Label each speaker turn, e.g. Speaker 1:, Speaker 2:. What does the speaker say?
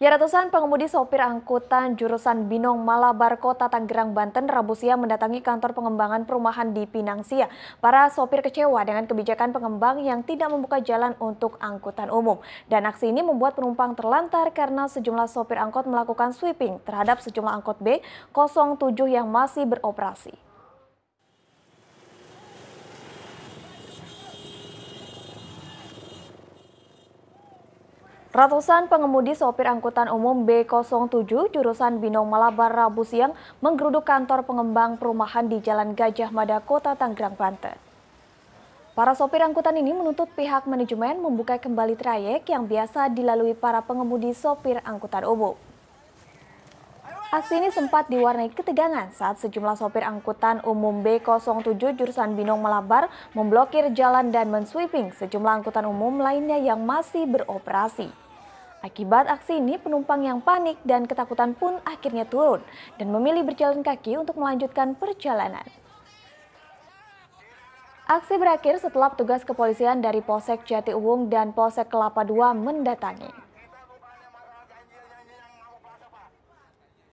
Speaker 1: Ya ratusan pengemudi sopir angkutan jurusan Binong Malabar Kota Tanggerang Banten Rabu siang mendatangi kantor pengembangan perumahan di Pinang Para sopir kecewa dengan kebijakan pengembang yang tidak membuka jalan untuk angkutan umum. Dan aksi ini membuat penumpang terlantar karena sejumlah sopir angkot melakukan sweeping terhadap sejumlah angkot B07 yang masih beroperasi. Ratusan pengemudi sopir angkutan umum B07 jurusan Binong Malabar Rabu siang menggeruduk kantor pengembang perumahan di Jalan Gajah Mada, Kota Tanggerang Banten. Para sopir angkutan ini menuntut pihak manajemen membuka kembali trayek yang biasa dilalui para pengemudi sopir angkutan umum. Aksi ini sempat diwarnai ketegangan saat sejumlah sopir angkutan umum B07 jurusan Binong Malabar memblokir jalan dan mensweeping sejumlah angkutan umum lainnya yang masih beroperasi. Akibat aksi ini, penumpang yang panik dan ketakutan pun akhirnya turun dan memilih berjalan kaki untuk melanjutkan perjalanan. Aksi berakhir setelah petugas kepolisian dari Polsek Jati Uwung dan Polsek Kelapa II mendatangi.